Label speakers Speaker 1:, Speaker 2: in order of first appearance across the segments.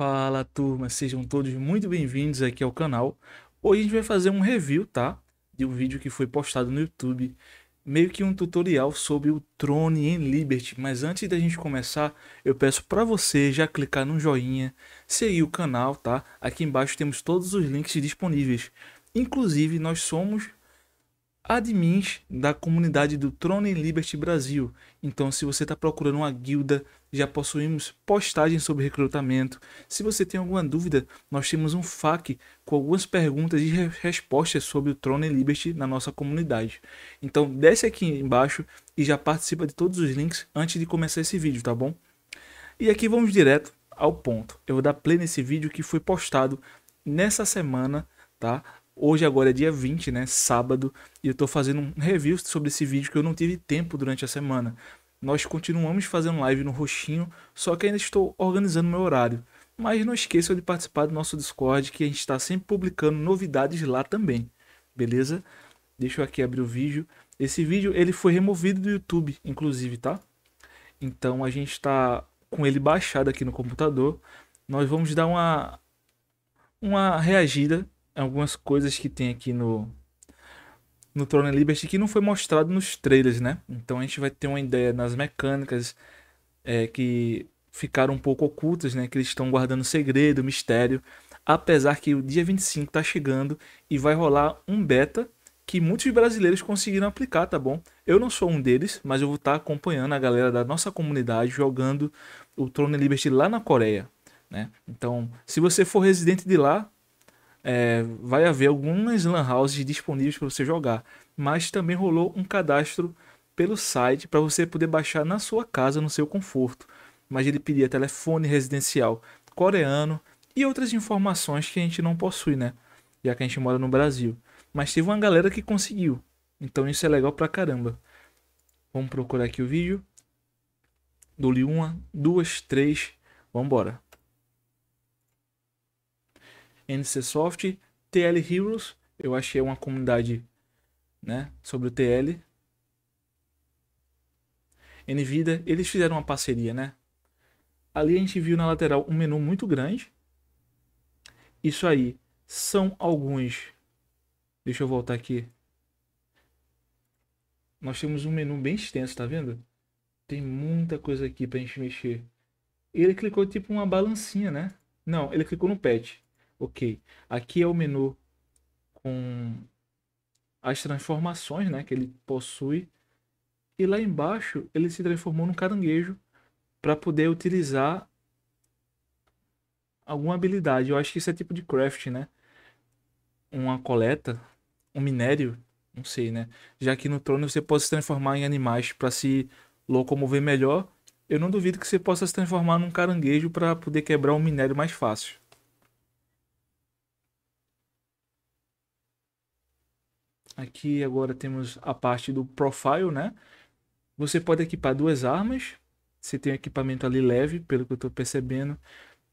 Speaker 1: Fala turma, sejam todos muito bem-vindos aqui ao canal. Hoje a gente vai fazer um review, tá? De um vídeo que foi postado no YouTube, meio que um tutorial sobre o Trone em Liberty. Mas antes da gente começar, eu peço para você já clicar no joinha, seguir o canal, tá? Aqui embaixo temos todos os links disponíveis. Inclusive, nós somos admins da comunidade do Trone em Liberty Brasil. Então, se você está procurando uma guilda já possuímos postagens sobre recrutamento. Se você tem alguma dúvida, nós temos um FAQ com algumas perguntas e re respostas sobre o Tron e Liberty na nossa comunidade. Então desce aqui embaixo e já participa de todos os links antes de começar esse vídeo, tá bom? E aqui vamos direto ao ponto. Eu vou dar play nesse vídeo que foi postado nessa semana, tá? Hoje agora é dia 20, né, sábado, e eu tô fazendo um review sobre esse vídeo que eu não tive tempo durante a semana. Nós continuamos fazendo live no Roxinho, só que ainda estou organizando meu horário. Mas não esqueçam de participar do nosso Discord, que a gente está sempre publicando novidades lá também. Beleza? Deixa eu aqui abrir o vídeo. Esse vídeo ele foi removido do YouTube, inclusive, tá? Então a gente está com ele baixado aqui no computador. Nós vamos dar uma uma reagida a algumas coisas que tem aqui no no Throne Liberty que não foi mostrado nos trailers, né? Então a gente vai ter uma ideia nas mecânicas é, que ficaram um pouco ocultas, né? Que eles estão guardando segredo, mistério. Apesar que o dia 25 está chegando e vai rolar um beta que muitos brasileiros conseguiram aplicar, tá bom? Eu não sou um deles, mas eu vou estar tá acompanhando a galera da nossa comunidade jogando o Throne Liberty lá na Coreia, né? Então, se você for residente de lá, é, vai haver algumas lan houses disponíveis para você jogar, mas também rolou um cadastro pelo site para você poder baixar na sua casa, no seu conforto. Mas ele pedia telefone residencial coreano e outras informações que a gente não possui, né? Já que a gente mora no Brasil. Mas teve uma galera que conseguiu. Então isso é legal pra caramba. Vamos procurar aqui o vídeo. Dou-lhe uma, duas, três. Vambora. NCSoft, TL Heroes, eu achei uma comunidade né, sobre o TL. NVIDIA, eles fizeram uma parceria, né? Ali a gente viu na lateral um menu muito grande. Isso aí são alguns. Deixa eu voltar aqui. Nós temos um menu bem extenso, tá vendo? Tem muita coisa aqui pra gente mexer. Ele clicou tipo uma balancinha, né? Não, ele clicou no patch ok, aqui é o menu com as transformações né, que ele possui. E lá embaixo ele se transformou num caranguejo para poder utilizar alguma habilidade. Eu acho que isso é tipo de craft, né? Uma coleta, um minério, não sei, né? Já que no trono você pode se transformar em animais para se locomover melhor, eu não duvido que você possa se transformar num caranguejo para poder quebrar um minério mais fácil. Aqui agora temos a parte do profile, né? Você pode equipar duas armas. Você tem um equipamento ali leve, pelo que eu estou percebendo.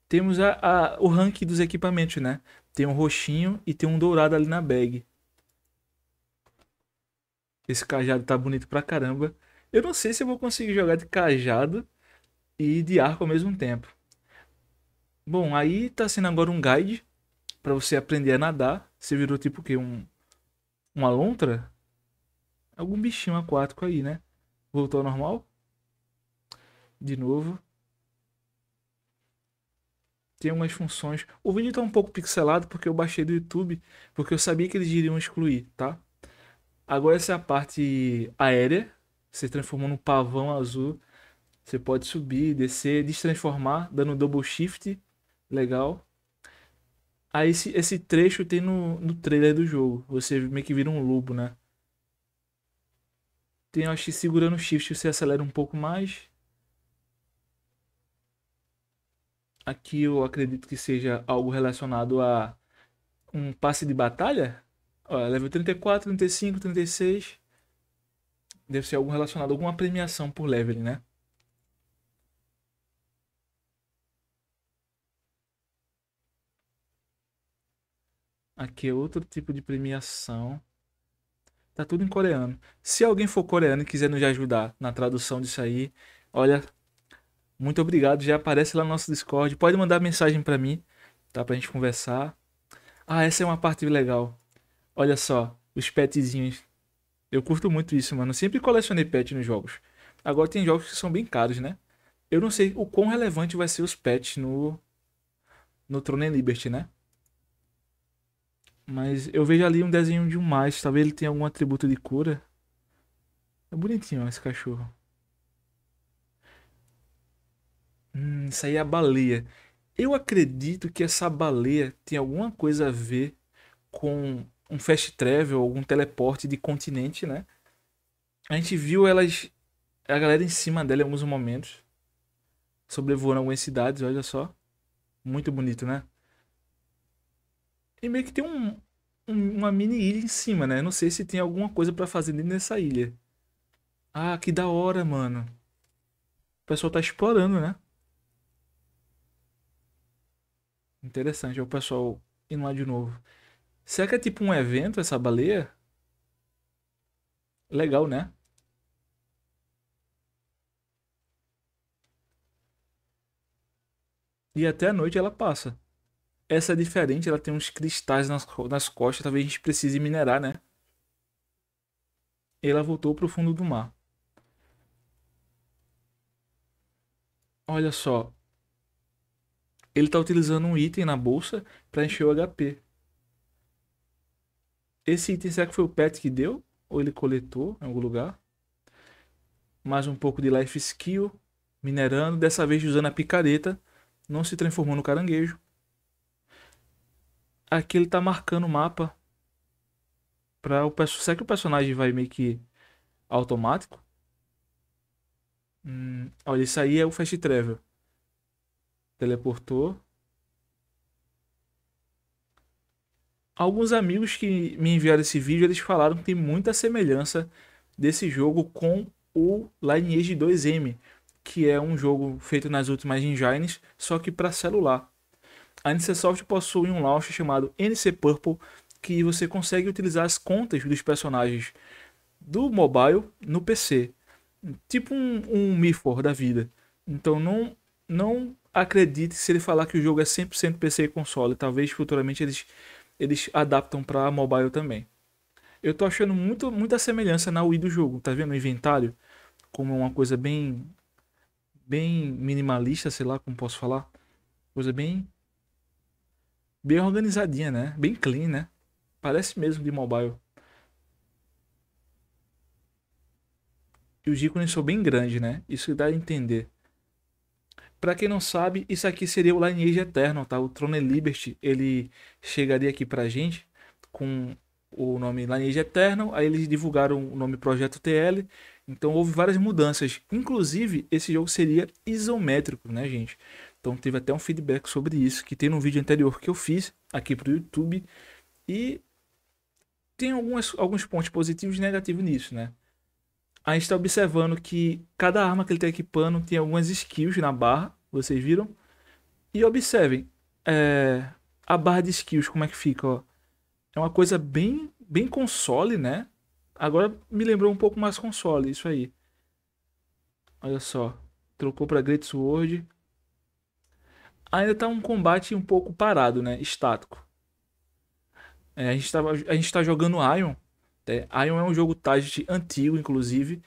Speaker 1: Temos a, a, o rank dos equipamentos, né? Tem um roxinho e tem um dourado ali na bag. Esse cajado tá bonito pra caramba. Eu não sei se eu vou conseguir jogar de cajado e de arco ao mesmo tempo. Bom, aí tá sendo agora um guide para você aprender a nadar. Você virou tipo que um uma lontra? Algum bichinho aquático aí, né? Voltou ao normal? De novo. Tem umas funções. O vídeo tá um pouco pixelado porque eu baixei do YouTube, porque eu sabia que eles iriam excluir, tá? Agora essa é a parte aérea. Se transformou num pavão azul. Você pode subir, descer, destransformar, dando double shift. Legal. Aí esse, esse trecho tem no, no trailer do jogo. Você meio que vira um lobo, né? Tem, acho que segurando o shift você acelera um pouco mais. Aqui eu acredito que seja algo relacionado a um passe de batalha. Olha, level 34, 35, 36. Deve ser algo relacionado a alguma premiação por level, né? Aqui é outro tipo de premiação. Tá tudo em coreano. Se alguém for coreano e quiser nos ajudar na tradução disso aí, olha, muito obrigado. Já aparece lá no nosso Discord. Pode mandar mensagem para mim, tá? Pra gente conversar. Ah, essa é uma parte legal. Olha só, os petzinhos. Eu curto muito isso, mano. Sempre colecionei pet nos jogos. Agora tem jogos que são bem caros, né? Eu não sei o quão relevante vai ser os pets no no Throne Liberty, né? Mas eu vejo ali um desenho de um mais. Talvez ele tenha algum atributo de cura. É bonitinho, ó, esse cachorro. Hum, isso aí é a baleia. Eu acredito que essa baleia tem alguma coisa a ver com um fast travel, algum teleporte de continente, né? A gente viu elas, a galera em cima dela em alguns momentos, sobrevoando algumas cidades, olha só. Muito bonito, né? E meio que tem um, um, uma mini ilha em cima, né? Não sei se tem alguma coisa para fazer dentro dessa ilha. Ah, que da hora, mano. O pessoal tá explorando, né? Interessante, é o pessoal indo lá de novo. Será que é tipo um evento essa baleia? Legal, né? E até a noite ela passa. Essa é diferente, ela tem uns cristais nas, nas costas, talvez a gente precise minerar, né? Ela voltou para o fundo do mar. Olha só. Ele está utilizando um item na bolsa para encher o HP. Esse item será que foi o pet que deu? Ou ele coletou em algum lugar? Mais um pouco de life skill. Minerando, dessa vez usando a picareta. Não se transformou no caranguejo aqui ele tá marcando o mapa para o personagem. Será que o personagem vai meio que automático? Hum, olha, isso aí é o Fast Travel. Teleportou. Alguns amigos que me enviaram esse vídeo, eles falaram que tem muita semelhança desse jogo com o Lineage 2M, que é um jogo feito nas últimas engines, só que para celular. A NCSoft possui um launcher chamado NC Purple, que você consegue utilizar as contas dos personagens do mobile no PC. Tipo um, um Mifor da vida. Então não, não acredite se ele falar que o jogo é 100% PC e console. Talvez futuramente eles, eles adaptam para mobile também. Eu tô achando muito, muita semelhança na UI do jogo. Tá vendo o inventário? Como é uma coisa bem bem minimalista, sei lá como posso falar. Coisa bem bem organizadinha, né? Bem clean, né? Parece mesmo de mobile. E os ícones são bem grandes, né? Isso dá a entender. Para quem não sabe, isso aqui seria o Lineage Eternal, tá? O Throne Liberty, ele chegaria aqui pra gente com o nome Lineage Eternal, aí eles divulgaram o nome Projeto TL, então houve várias mudanças. Inclusive, esse jogo seria isométrico, né, gente? Então teve até um feedback sobre isso que tem no vídeo anterior que eu fiz aqui para o YouTube. E tem algumas, alguns pontos positivos e negativos nisso, né? A gente está observando que cada arma que ele está equipando tem algumas skills na barra, vocês viram? E observem, é, a barra de skills, como é que fica, ó. É uma coisa bem, bem console, né? Agora me lembrou um pouco mais console, isso aí. Olha só, trocou para Great Sword ainda tá um combate um pouco parado, né? Estático. É, a, gente está a gente tá jogando Ion. Né? Ion é um jogo target antigo, inclusive.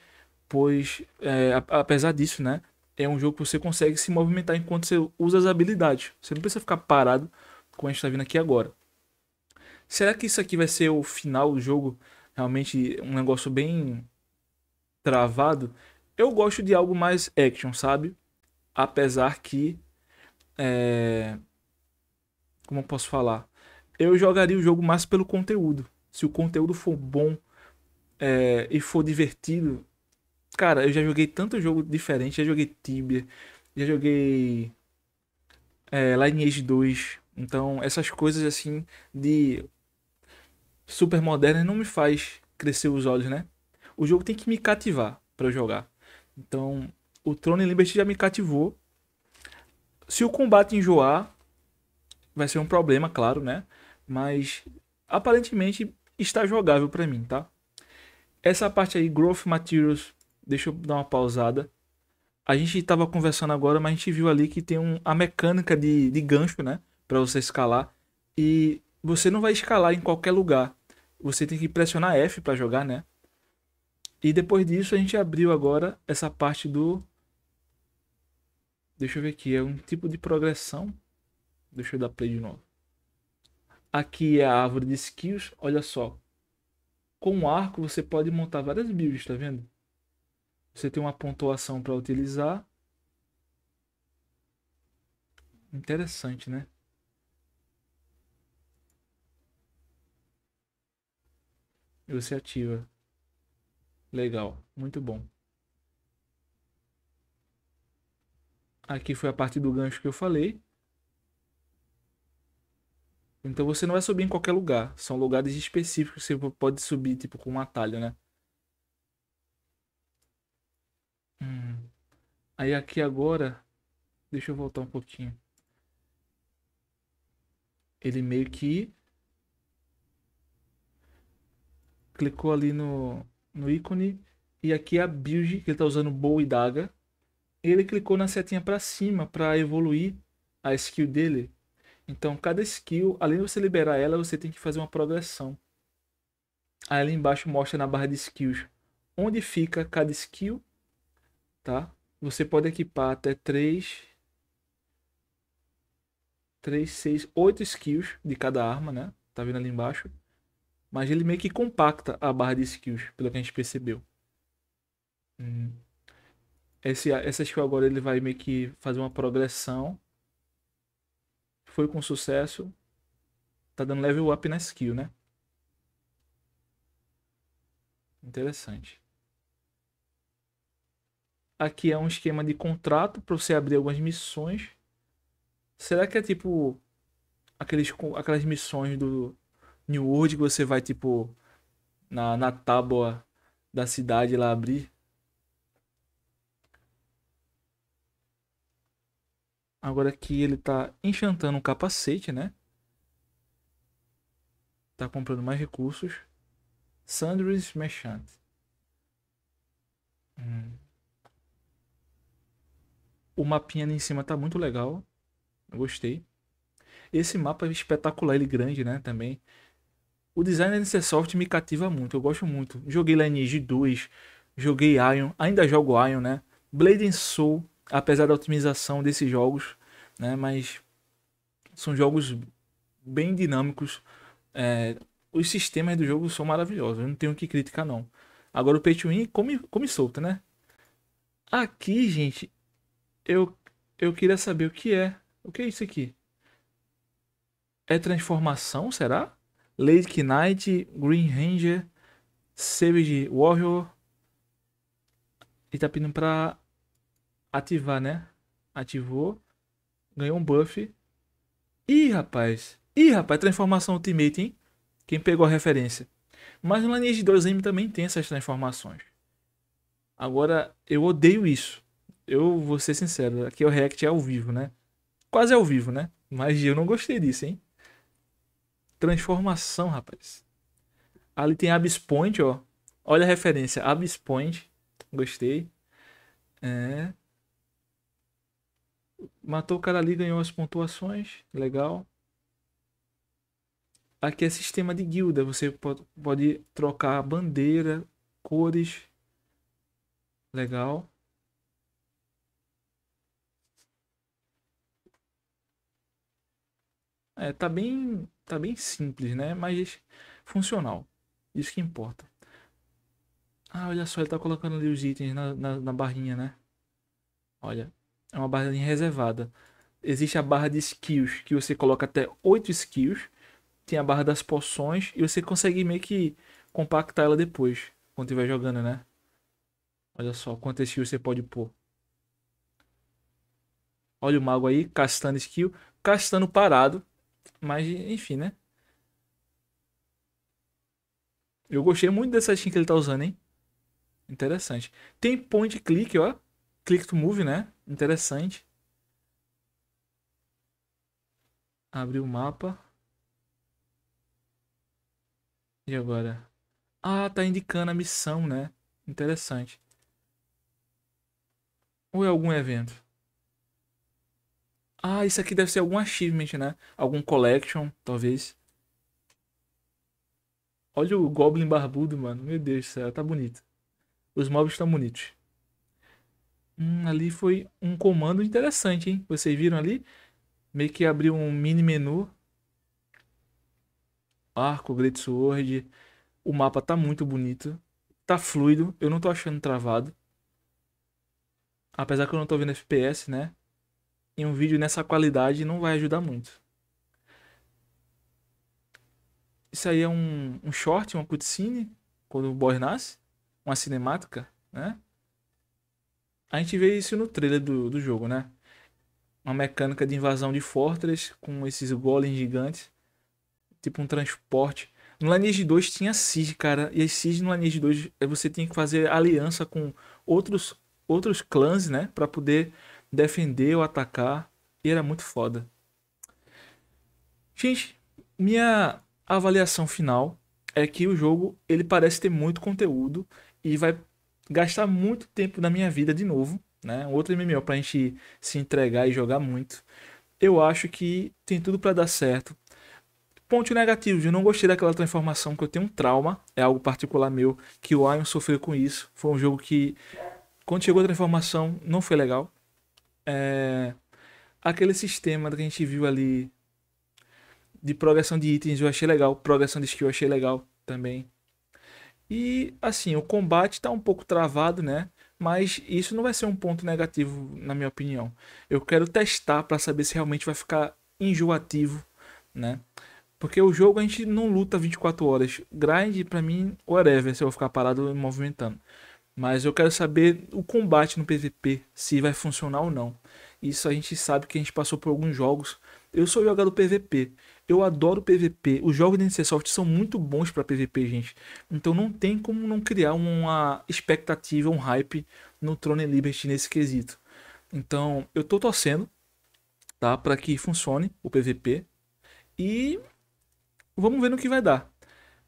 Speaker 1: Pois, é, apesar disso, né? É um jogo que você consegue se movimentar enquanto você usa as habilidades. Você não precisa ficar parado, como a gente tá vindo aqui agora. Será que isso aqui vai ser o final do jogo? Realmente um negócio bem travado? Eu gosto de algo mais action, sabe? Apesar que é... Como eu posso falar? Eu jogaria o jogo mais pelo conteúdo. Se o conteúdo for bom é... e for divertido. Cara, eu já joguei tanto jogo diferente. Já joguei Tibia, já joguei é, Lineage 2. Então, essas coisas assim de super modernas não me faz crescer os olhos, né? O jogo tem que me cativar para eu jogar. Então, o Throne Liberty já me cativou se o combate enjoar, vai ser um problema, claro, né? Mas aparentemente está jogável para mim, tá? Essa parte aí, Growth Materials, deixa eu dar uma pausada. A gente estava conversando agora, mas a gente viu ali que tem um, a mecânica de, de gancho, né? Para você escalar. E você não vai escalar em qualquer lugar. Você tem que pressionar F para jogar, né? E depois disso a gente abriu agora essa parte do Deixa eu ver aqui, é um tipo de progressão. Deixa eu dar play de novo. Aqui é a árvore de skills, olha só. Com o arco você pode montar várias builds, tá vendo? Você tem uma pontuação para utilizar. Interessante, né? E você ativa. Legal, muito bom. Aqui foi a parte do gancho que eu falei. Então você não vai subir em qualquer lugar. São lugares específicos que você pode subir, tipo, com um atalho, né? Hum. Aí aqui agora. Deixa eu voltar um pouquinho. Ele meio que. Clicou ali no, no ícone. E aqui é a build que ele tá usando bow e daga ele clicou na setinha para cima para evoluir a skill dele. Então, cada skill, além de você liberar ela, você tem que fazer uma progressão. Aí, ali embaixo mostra na barra de skills onde fica cada skill, tá? Você pode equipar até 3 3 6 8 skills de cada arma, né? Tá vendo ali embaixo? Mas ele meio que compacta a barra de skills, pelo que a gente percebeu. Hum. Esse, essa skill agora ele vai meio que fazer uma progressão. Foi com sucesso. Tá dando level up na skill, né? Interessante. Aqui é um esquema de contrato para você abrir algumas missões. Será que é tipo aqueles, aquelas missões do New World que você vai tipo na, na tábua da cidade lá abrir? Agora aqui ele está enchantando um capacete, né? Tá comprando mais recursos. Sandris Merchant. Hum. O mapinha ali em cima tá muito legal. Eu gostei. Esse mapa é espetacular, ele é grande, né? Também. O design da Soft me cativa muito, eu gosto muito. Joguei Lineage 2, joguei Ion, ainda jogo Ion, né? Blade and Soul apesar da otimização desses jogos, né? Mas são jogos bem dinâmicos. É, os sistemas do jogo são maravilhosos, eu não tenho que criticar não. Agora o Pay Win come, come solta, né? Aqui, gente, eu, eu queria saber o que é. O que é isso aqui? É transformação, será? Lake Knight, Green Ranger, Savage Warrior. E tá pedindo pra ativar, né? Ativou. Ganhou um buff. Ih, rapaz. Ih, rapaz, transformação Ultimate, hein? Quem pegou a referência. Mas no de 2M também tem essas transformações. Agora, eu odeio isso. Eu vou ser sincero, aqui é o React é ao vivo, né? Quase ao vivo, né? Mas eu não gostei disso, hein? Transformação, rapaz. Ali tem Abyss Point, ó. Olha a referência, Abyss Point. Gostei. É. Matou o cara ali, ganhou as pontuações. Legal. Aqui é sistema de guilda. Você pode, pode trocar bandeira, cores. Legal. É, tá bem, tá bem simples, né? Mas funcional. Isso que importa. Ah, olha só, ele tá colocando ali os itens na, na, na barrinha, né? Olha, é uma barra reservada. Existe a barra de skills, que você coloca até 8 skills. Tem a barra das poções e você consegue meio que compactar ela depois, quando estiver jogando, né? Olha só quantas skills você pode pôr. Olha o mago aí, castando skill. Castando parado. Mas, enfim, né? Eu gostei muito dessa skin que ele tá usando, hein? Interessante. Tem point click, ó click to move, né? Interessante. Abrir o mapa. E agora? Ah, tá indicando a missão, né? Interessante. Ou é algum evento? Ah, isso aqui deve ser algum achievement, né? Algum collection, talvez. Olha o Goblin barbudo, mano. Meu Deus do céu, tá bonito. Os mobs estão bonitos. Hum, ali foi um comando interessante, hein? Vocês viram ali? Meio que abriu um mini menu. Arco, Great Sword. O mapa tá muito bonito. Tá fluido. Eu não tô achando travado. Apesar que eu não tô vendo FPS, né? Em um vídeo nessa qualidade não vai ajudar muito. Isso aí é um, um short, uma cutscene. Quando o boss nasce. Uma cinemática, né? A gente vê isso no trailer do, do jogo, né? Uma mecânica de invasão de fortress com esses golems gigantes. Tipo um transporte. No Lineage 2 tinha Siege, cara. E as Siege no Lineage 2 eh, você tinha que fazer aliança com outros, outros clãs, né? Pra poder defender ou atacar. E era muito foda. Gente, minha avaliação final é que o jogo ele parece ter muito conteúdo e vai gastar muito tempo na minha vida de novo, né? Outro MMO pra gente se entregar e jogar muito. Eu acho que tem tudo para dar certo. Ponto negativo, eu não gostei daquela transformação que eu tenho um trauma, é algo particular meu, que o Ion sofreu com isso. Foi um jogo que, quando chegou a transformação, não foi legal. É... Aquele sistema que a gente viu ali de progressão de itens eu achei legal, progressão de skill eu achei legal também. E assim, o combate está um pouco travado, né? Mas isso não vai ser um ponto negativo, na minha opinião. Eu quero testar para saber se realmente vai ficar enjoativo, né? Porque o jogo a gente não luta 24 horas. Grind, para mim, whatever, se eu vou ficar parado me movimentando. Mas eu quero saber o combate no PVP, se vai funcionar ou não. Isso a gente sabe que a gente passou por alguns jogos. Eu sou jogador PVP. Eu adoro PVP. Os jogos da NCSoft são muito bons para PVP, gente. Então não tem como não criar uma expectativa, um hype no Throne Liberty nesse quesito. Então eu tô torcendo, tá? Para que funcione o PVP. E vamos ver no que vai dar.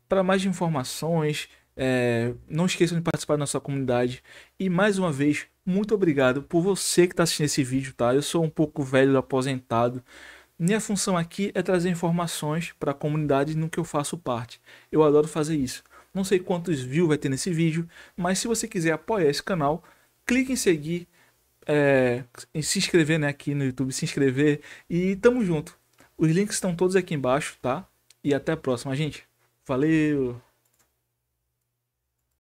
Speaker 1: Para mais informações, é... não esqueçam de participar da nossa comunidade. E mais uma vez, muito obrigado por você que está assistindo esse vídeo, tá? Eu sou um pouco velho, aposentado. Minha função aqui é trazer informações para a comunidade no que eu faço parte. Eu adoro fazer isso. Não sei quantos views vai ter nesse vídeo, mas se você quiser apoiar esse canal, clique em seguir, é, em se inscrever né, aqui no YouTube, se inscrever e tamo junto. Os links estão todos aqui embaixo, tá? E até a próxima, gente. Valeu!